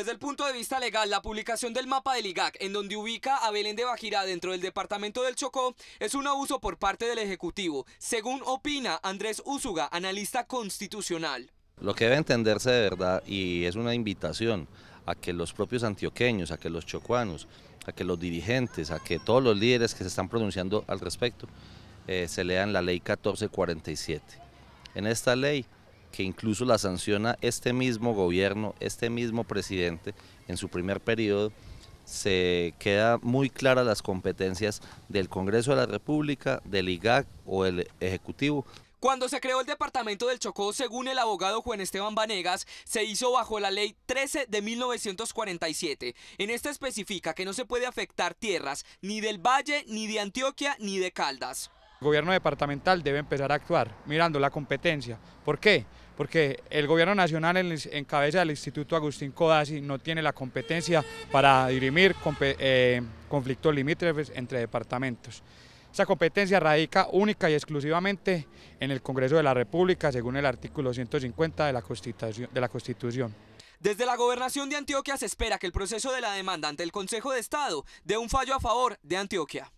Desde el punto de vista legal, la publicación del mapa del IGAC, en donde ubica a Belén de Bajirá dentro del departamento del Chocó, es un abuso por parte del Ejecutivo, según opina Andrés Úsuga, analista constitucional. Lo que debe entenderse de verdad, y es una invitación a que los propios antioqueños, a que los chocuanos, a que los dirigentes, a que todos los líderes que se están pronunciando al respecto, eh, se lean la ley 1447. En esta ley que incluso la sanciona este mismo gobierno, este mismo presidente en su primer periodo, se queda muy claras las competencias del Congreso de la República, del IGAC o del Ejecutivo. Cuando se creó el Departamento del Chocó, según el abogado Juan Esteban Vanegas, se hizo bajo la Ley 13 de 1947. En esta especifica que no se puede afectar tierras ni del Valle, ni de Antioquia, ni de Caldas. El gobierno departamental debe empezar a actuar mirando la competencia. ¿Por qué? Porque el gobierno nacional en, el cabeza del Instituto Agustín Codazzi no tiene la competencia para dirimir eh, conflictos limítrofes entre departamentos. Esa competencia radica única y exclusivamente en el Congreso de la República, según el artículo 150 de la Constitución. De la Constitución. Desde la gobernación de Antioquia se espera que el proceso de la demanda ante el Consejo de Estado dé un fallo a favor de Antioquia.